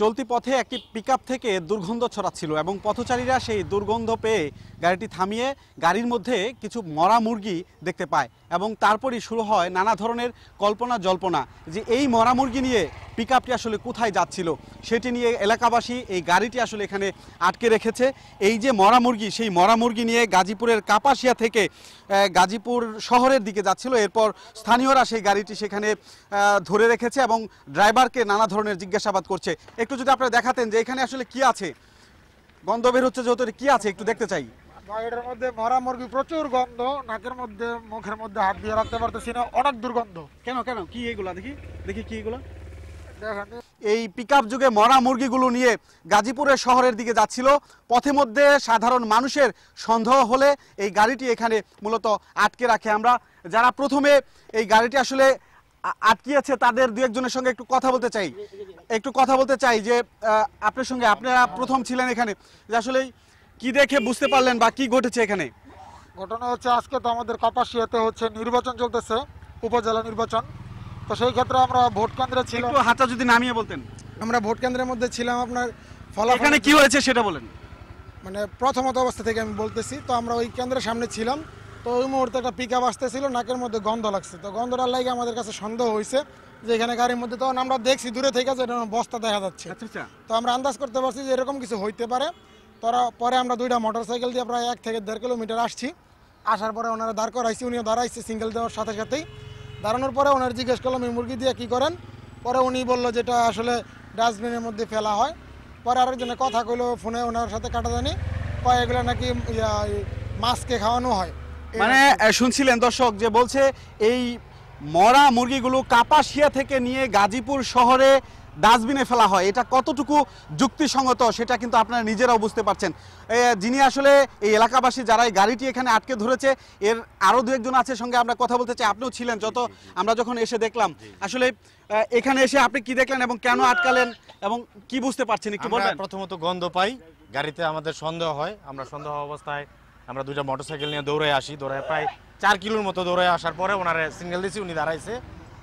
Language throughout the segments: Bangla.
চলতি পথে একটি পিক থেকে দুর্গন্ধ ছড়াচ্ছিল এবং পথচারীরা সেই দুর্গন্ধ পেয়ে গাড়িটি থামিয়ে গাড়ির মধ্যে কিছু মরা মুরগি দেখতে পায় এবং তারপরই শুরু হয় নানা ধরনের কল্পনা জল্পনা যে এই মরা মুরগি নিয়ে পিক আসলে কোথায় যাচ্ছিল সেটি নিয়ে এলাকাবাসী এই গাড়িটি আসলে এখানে আটকে রেখেছে এই যে মরা মুরগি সেই মরা মুরগি নিয়ে গাজীপুরের কাপাসিয়া থেকে গাজীপুর শহরের দিকে যাচ্ছিল এরপর স্থানীয়রা সেই গাড়িটি সেখানে ধরে রেখেছে এবং ড্রাইভারকে নানা ধরনের জিজ্ঞাসাবাদ করছে একটু যদি আপনারা দেখাতেন যে এখানে আসলে কি আছে গন্ধ বের হচ্ছে যেহেতু কি আছে একটু দেখতে চাই এটার মধ্যে মরা মুরগি প্রচুর গন্ধ নাকের মধ্যে মুখের মধ্যে হাত দিয়ে রাখতে পারতেছি না অনেক দুর্গন্ধ কেন কেন কি এগুলা দেখি দেখি কি এগুলা এই পিকআপ যুগে মরা মুরগিগুলো নিয়ে গাজীপুরের শহরের দিকে যাচ্ছিল পথে মধ্যে সাধারণ মানুষের সন্দেহ হলে এই গাড়িটি এখানে মূলত আটকে রাখে আমরা যারা প্রথমে এই গাড়িটি আসলে আটকিয়েছে তাদের দু একজনের সঙ্গে একটু কথা বলতে চাই একটু কথা বলতে চাই যে আপনার সঙ্গে আপনারা প্রথম ছিলেন এখানে যে আসলে কি দেখে বুঝতে পারলেন বা কি ঘটেছে এখানে ঘটনা হচ্ছে আজকে তো আমাদের কাপাসিয়াতে হচ্ছে নির্বাচন চলতেছে উপজেলা নির্বাচন তো সেই ক্ষেত্রে আমরা ভোট কেন্দ্রে ছিলাম একটু হাতটা যদি নামিয়ে বলতেন আমরা ভোট কেন্দ্রের মধ্যে ছিলাম আপনার ফলাফল এখানে কি হয়েছে সেটা বলেন মানে প্রথমত অবস্থা থেকে আমি বলতেছি তো আমরা ওই কেন্দ্রের সামনে ছিলাম তো ওই মুহূর্তে একটা পিক আপ আসতেছিল নাকের মধ্যে গন্ধ লাগছে তো গন্ধটার লাগে আমাদের কাছে সন্দেহ হয়েছে যে এখানে গাড়ির মধ্যে তখন আমরা দেখছি দূরে থেকে যে বস্তা দেখা যাচ্ছে আচ্ছা, আচ্ছা। তো আমরা আন্দাজ করতে পারছি যে এরকম কিছু হইতে পারে পরে আমরা দুইটা মোটর সাইকেল দিয়ে প্রায় এক থেকে দেড় কিলোমিটার আসছি আসার পরে ওনারা দাঁড় করাইছি উনিও দাঁড়াইছে সিঙ্গেল দেওয়ার সাথে সাথেই দাঁড়ানোর পরে ওনার জিজ্ঞেস করলাম এই মুরগি দিয়ে কী করেন পরে উনি বললো যেটা আসলে ডাস্টবিনের মধ্যে ফেলা হয় পরে আরেকজনে কথা কইলো ফোনে ওনার সাথে কাটা জানি কয় এগুলো নাকি মাছকে খাওয়ানো হয় মানে শুনছিলেন দর্শক যে বলছে এই মরা মুরগিগুলো কাপাসিয়া থেকে নিয়ে গাজীপুর শহরে ডাস্টবিনে ফেলা হয় এটা কতটুকু যুক্তিসঙ্গত সেটা কিন্তু আপনারা নিজেরাও বুঝতে পারছেন যিনি আসলে এই এলাকাবাসী যারা এই গাড়িটি এখানে আটকে ধরেছে এর আরও দু একজন আছে সঙ্গে আমরা কথা বলতে চাই আপনিও ছিলেন যত আমরা যখন এসে দেখলাম আসলে এখানে এসে আপনি কি দেখলেন এবং কেন আটকালেন এবং কি বুঝতে পারছেন একটু বলবেন প্রথমত গন্ধ পাই গাড়িতে আমাদের সন্দেহ হয় আমরা সন্দেহ অবস্থায় আমরা দুইটা মোটরসাইকেল নিয়ে দৌড়ে আসি দৌড়ে প্রায় চার কিলোর মতো দৌড়ে আসার পরে ওনারা সিঙ্গেল দিছি উনি দাঁড়াইছে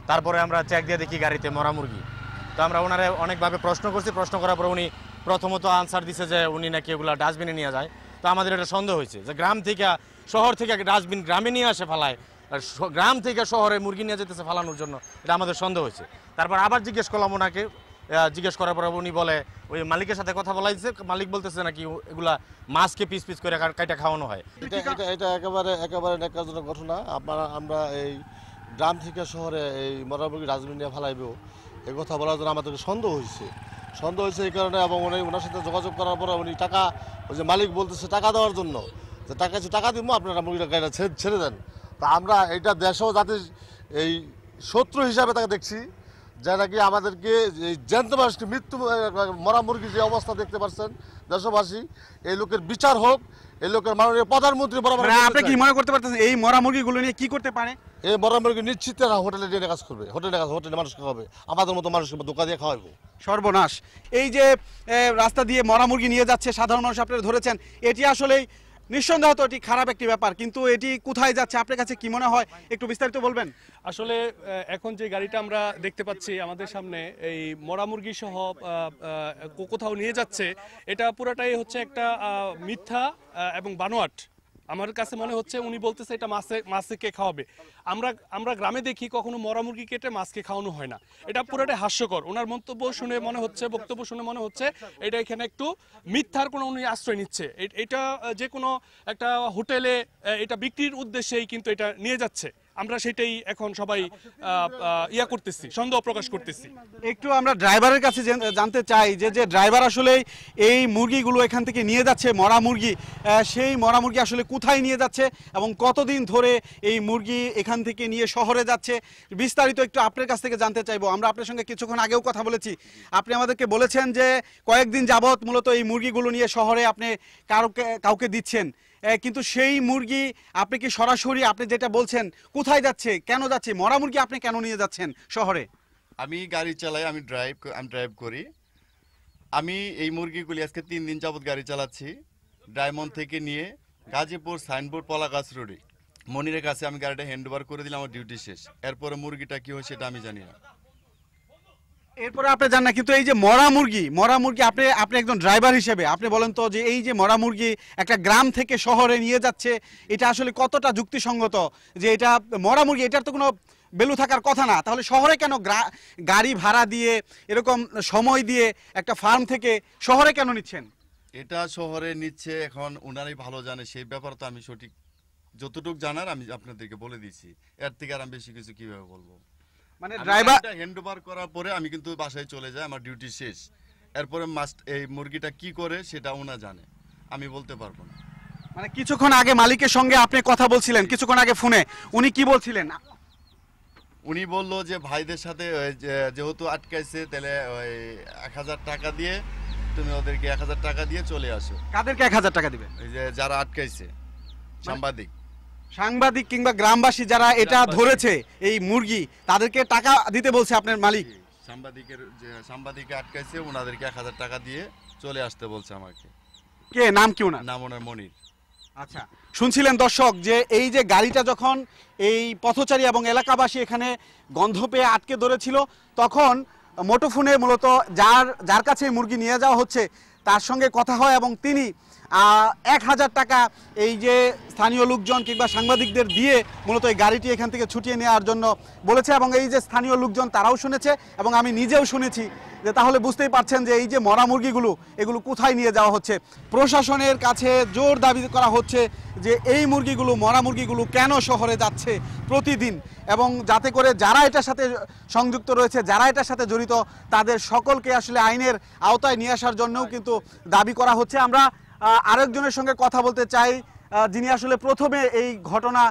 তারপরে আমরা চেক দিয়ে দেখি গাড়িতে মরা মুরগি তো আমরা ওনারে অনেকভাবে প্রশ্ন করছি প্রশ্ন করার পর উনি প্রথমত আনসার দিছে যে উনি নাকি এগুলো ডাস্টবিনে নিয়ে যায় তো আমাদের এটা সন্দেহ হয়েছে যে গ্রাম থেকে শহর থেকে ডাস্টবিন গ্রামে নিয়ে আসে ফালায় আর গ্রাম থেকে শহরে মুরগি নিয়ে যেতেছে ফালানোর জন্য এটা আমাদের সন্দেহ হয়েছে তারপর আবার জিজ্ঞেস করলাম ওনাকে জিজ্ঞেস করার পর উনি বলে ওই মালিকের সাথে কথা বলা হয়েছে মালিক বলতেছে নাকি এগুলা মাছকে পিস পিস করে কাইটা খাওয়ানো হয় এটা এটা একেবারে একেবারে ঘটনা আপনারা আমরা এই গ্রাম থেকে শহরে এই মোটামুটি মুরগি ডাস্টবিন নিয়ে ফালাইবো এ কথা বলার জন্য আমাদেরকে সন্দেহ হয়েছে সন্দেহ হয়েছে এই কারণে এবং উনি ওনার সাথে যোগাযোগ করার পরে উনি টাকা ওই যে মালিক বলতেছে টাকা দেওয়ার জন্য যে টাকা কিছু টাকা দিব আপনারা মুরগিটা গাড়িটা ছেড়ে দেন তা আমরা এটা দেশ জাতির এই শত্রু হিসাবে তাকে দেখছি যা নাকি আমাদেরকে এই জ্যান্ত মানুষকে মৃত্যু মরা মুরগি যে অবস্থা দেখতে পাচ্ছেন দেশবাসী এই লোকের বিচার হোক এই লোকের মাননীয় প্রধানমন্ত্রী বরাবর মানে আপনি কি মনে করতে পারতেছেন এই মরা মুরগিগুলো নিয়ে কি করতে পারে এই বড় নিশ্চিত তারা হোটেলে ডেটে কাজ করবে হোটেলে কাজ হোটেলে মানুষ খাওয়াবে আমাদের মতো মানুষকে দোকা দিয়ে খাওয়াবো সর্বনাশ এই যে রাস্তা দিয়ে মরা মুরগি নিয়ে যাচ্ছে সাধারণ মানুষ আপনারা ধরেছেন এটি আসলেই নিঃসন্দেহ তো এটি খারাপ একটি ব্যাপার কিন্তু এটি কোথায় যাচ্ছে আপনার কাছে কি মনে হয় একটু বিস্তারিত বলবেন আসলে এখন যে গাড়িটা আমরা দেখতে পাচ্ছি আমাদের সামনে এই মরা মুরগি সহ কোথাও নিয়ে যাচ্ছে এটা পুরাটাই হচ্ছে একটা মিথ্যা এবং বানোয়াট আমার কাছে মনে হচ্ছে উনি বলতেছে এটা মাছে মাছে কে খাওয়াবে আমরা আমরা গ্রামে দেখি কখনো মরা মুরগি কেটে মাছকে খাওয়ানো হয় না এটা পুরোটাই হাস্যকর ওনার মন্তব্য শুনে মনে হচ্ছে বক্তব্য শুনে মনে হচ্ছে এটা এখানে একটু মিথ্যার কোনো উনি আশ্রয় নিচ্ছে এটা যে কোনো একটা হোটেলে এটা বিক্রির উদ্দেশ্যেই কিন্তু এটা নিয়ে যাচ্ছে আমরা সেটাই এখন সবাই ইয়া করতেছি সন্দেহ প্রকাশ করতেছি একটু আমরা ড্রাইভারের কাছে জানতে চাই যে যে ড্রাইভার আসলে এই মুরগিগুলো এখান থেকে নিয়ে যাচ্ছে মরা মুরগি সেই মরা মুরগি আসলে কোথায় নিয়ে যাচ্ছে এবং কতদিন ধরে এই মুরগি এখান থেকে নিয়ে শহরে যাচ্ছে বিস্তারিত একটু আপনার কাছ থেকে জানতে চাইবো আমরা আপনার সঙ্গে কিছুক্ষণ আগেও কথা বলেছি আপনি আমাদেরকে বলেছেন যে কয়েকদিন যাবৎ মূলত এই মুরগিগুলো নিয়ে শহরে আপনি কারো কাউকে দিচ্ছেন কিন্তু সেই মুরগি আপনি কি সরাসরি আপনি যেটা বলছেন কোথায় যাচ্ছে কেন যাচ্ছে মরা মুরগি আপনি কেন নিয়ে যাচ্ছেন শহরে আমি গাড়ি চালাই আমি ড্রাইভ আমি ড্রাইভ করি আমি এই মুরগিগুলি আজকে তিন দিন যাবৎ গাড়ি চালাচ্ছি ডায়মন্ড থেকে নিয়ে গাজীপুর সাইনবোর্ড পলাগাছ রোডে মনিরের কাছে আমি গাড়িটা হ্যান্ড ওভার করে দিলাম আমার ডিউটি শেষ এরপরে মুরগিটা কী হয় সেটা আমি জানি না এরপরে আপনি জান না কিন্তু এই যে মরা মুরগি মরা মুরগি আপনি আপনি একজন ড্রাইভার হিসেবে আপনি বলেন তো যে এই যে মরা মুরগি একটা গ্রাম থেকে শহরে নিয়ে যাচ্ছে এটা আসলে কতটা যুক্তিসঙ্গত যে এটা মরা মুরগি এটার তো কোনো বেলু থাকার কথা না তাহলে শহরে কেন গাড়ি ভাড়া দিয়ে এরকম সময় দিয়ে একটা ফার্ম থেকে শহরে কেন নিচ্ছেন এটা শহরে নিচ্ছে এখন ওনারাই ভালো জানে সেই ব্যাপার তো আমি সঠিক যতটুক জানার আমি আপনাদেরকে বলে দিছি এর থেকে আর আমি বেশি কিছু কীভাবে বলবো মানে ড্রাইভার হ্যান্ডওভার করার পরে আমি কিন্তু বাসায় চলে যাই আমার ডিউটি শেষ এরপরে মাস্ট এই মুরগিটা কি করে সেটা ওনা জানে আমি বলতে পারবো না মানে কিছুক্ষণ আগে মালিকের সঙ্গে আপনি কথা বলছিলেন কিছুক্ষণ আগে ফোনে উনি কি বলছিলেন উনি বলল যে ভাইদের সাথে যেহেতু আটকাইছে তাহলে ওই এক হাজার টাকা দিয়ে তুমি ওদেরকে এক হাজার টাকা দিয়ে চলে আসো কাদেরকে এক হাজার টাকা দিবে যে যারা আটকাইছে মানে সাংবাদিক সাংবাদিক কিংবা গ্রামবাসী যারা এটা ধরেছে এই মুরগি তাদেরকে টাকা দিতে বলছে আপনার মালিক সাংবাদিকের যে সাংবাদিককে আটকাইছে ওনাদেরকে এক হাজার টাকা দিয়ে চলে আসতে বলছে আমাকে কে নাম কি ওনার নাম ওনার মনির আচ্ছা শুনছিলেন দর্শক যে এই যে গাড়িটা যখন এই পথচারী এবং এলাকাবাসী এখানে গন্ধ পেয়ে আটকে ধরেছিল তখন মোটোফোনে মূলত যার যার কাছে মুরগি নিয়ে যাওয়া হচ্ছে তার সঙ্গে কথা হয় এবং তিনি এক হাজার টাকা এই যে স্থানীয় লোকজন কিংবা সাংবাদিকদের দিয়ে মূলত এই গাড়িটি এখান থেকে ছুটিয়ে নেওয়ার জন্য বলেছে এবং এই যে স্থানীয় লোকজন তারাও শুনেছে এবং আমি নিজেও শুনেছি যে তাহলে বুঝতেই পারছেন যে এই যে মরা মুরগিগুলো এগুলো কোথায় নিয়ে যাওয়া হচ্ছে প্রশাসনের কাছে জোর দাবি করা হচ্ছে যে এই মুরগিগুলো মরা মুরগিগুলো কেন শহরে যাচ্ছে প্রতিদিন এবং যাতে করে যারা এটার সাথে সংযুক্ত রয়েছে যারা এটার সাথে জড়িত তাদের সকলকে আসলে আইনের আওতায় নিয়ে আসার জন্যও কিন্তু দাবি করা হচ্ছে আমরা আরেকজনের সঙ্গে কথা বলতে চাই যিনি আসলে প্রথমে এই ঘটনা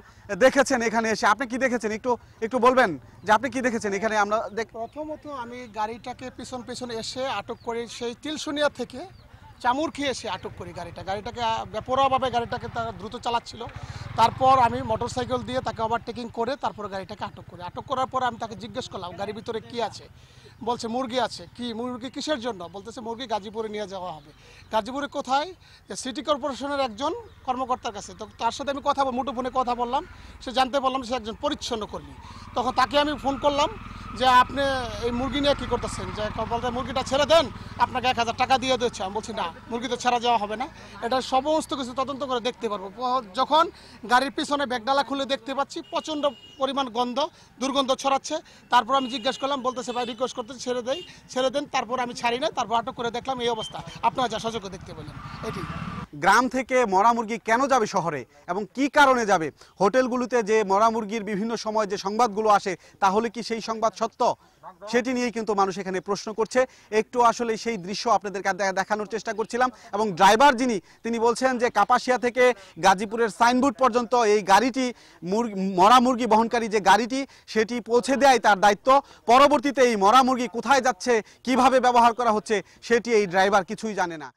দেখেছেন এখানে এসে আপনি কি দেখেছেন একটু একটু বলবেন যে আপনি কি দেখেছেন এখানে আমরা প্রথমত আমি গাড়িটাকে পিছন পিছন এসে আটক করে সেই তিলসুনিয়া থেকে চামুর খেয়ে এসে আটক করি গাড়িটা গাড়িটাকে বেপরোয়াভাবে গাড়িটাকে তারা দ্রুত চালাচ্ছিল তারপর আমি মোটরসাইকেল দিয়ে তাকে ওভারটেকিং করে তারপর গাড়িটাকে আটক করি আটক করার পর আমি তাকে জিজ্ঞেস করলাম গাড়ির ভিতরে কি আছে বলছে মুরগি আছে কি মুরগি কিসের জন্য বলতেছে মুরগি গাজীপুরে নিয়ে যাওয়া হবে গাজীপুরে কোথায় যে সিটি কর্পোরেশনের একজন কর্মকর্তার কাছে তো তার সাথে আমি কথা মুঠো ফোনে কথা বললাম সে জানতে পারলাম সে একজন পরিচ্ছন্ন কর্মী তখন তাকে আমি ফোন করলাম যে আপনি এই মুরগি নিয়ে কী করতেছেন যে বলতে মুরগিটা ছেড়ে দেন আপনাকে এক হাজার টাকা দিয়ে দিচ্ছে আমি বলছি না মুরগি তো ছাড়া যাওয়া হবে না এটা সমস্ত কিছু তদন্ত করে দেখতে পারবো যখন গাড়ির পিছনে ব্যাগডালা খুলে দেখতে পাচ্ছি প্রচণ্ড পরিমাণ গন্ধ দুর্গন্ধ ছড়াচ্ছে তারপর আমি জিজ্ঞেস করলাম বলতেছে ভাই রিকোয়েস্ট করতে ছেড়ে দেয় ছেড়ে দেন তারপর আমি ছাড়ি না তারপর আটক করে দেখলাম এই অবস্থা আপনারা যা সচকে দেখতে পেলেন এটি গ্রাম থেকে মরা মুরগি কেন যাবে শহরে এবং কি কারণে যাবে হোটেলগুলোতে যে মরা মুরগির বিভিন্ন সময় যে সংবাদগুলো আসে তাহলে কি সেই সংবাদ সত্য সেটি নিয়েই কিন্তু মানুষ এখানে প্রশ্ন করছে একটু আসলে সেই দৃশ্য আপনাদের দেখানোর চেষ্টা করছিলাম এবং ড্রাইভার যিনি তিনি বলছেন যে কাপাসিয়া থেকে গাজীপুরের সাইনবোর্ড পর্যন্ত এই গাড়িটি মরা মুরগি বহনকারী যে গাড়িটি সেটি পৌঁছে দেয় তার দায়িত্ব পরবর্তীতে এই মরা মুরগি কোথায় যাচ্ছে কিভাবে ব্যবহার করা হচ্ছে সেটি এই ড্রাইভার কিছুই জানে না